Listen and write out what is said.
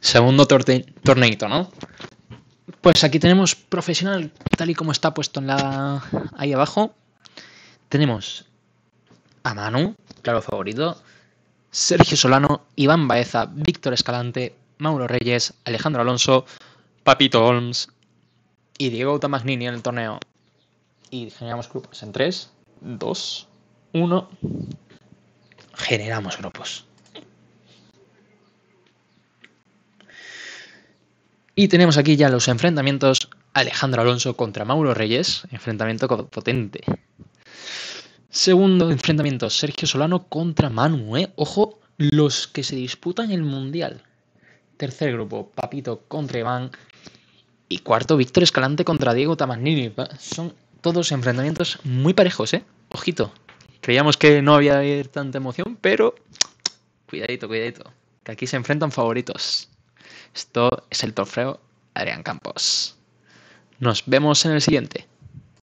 Segundo torneito, ¿no? Pues aquí tenemos profesional, tal y como está puesto en la ahí abajo. Tenemos a Manu, claro favorito, Sergio Solano, Iván Baeza, Víctor Escalante, Mauro Reyes, Alejandro Alonso, Papito Holmes y Diego Tamagnini en el torneo. Y generamos grupos en 3, 2, 1. Generamos grupos. Y tenemos aquí ya los enfrentamientos Alejandro Alonso contra Mauro Reyes, enfrentamiento potente. Segundo enfrentamiento, Sergio Solano contra Manu, ¿eh? Ojo, los que se disputan el Mundial. Tercer grupo, Papito contra Iván. Y cuarto, Víctor Escalante contra Diego Tamagnini. Son todos enfrentamientos muy parejos, ¿eh? Ojito. Creíamos que no había tanta emoción, pero cuidadito, cuidadito. Que aquí se enfrentan favoritos. Esto es el trofeo Adrián Campos. Nos vemos en el siguiente.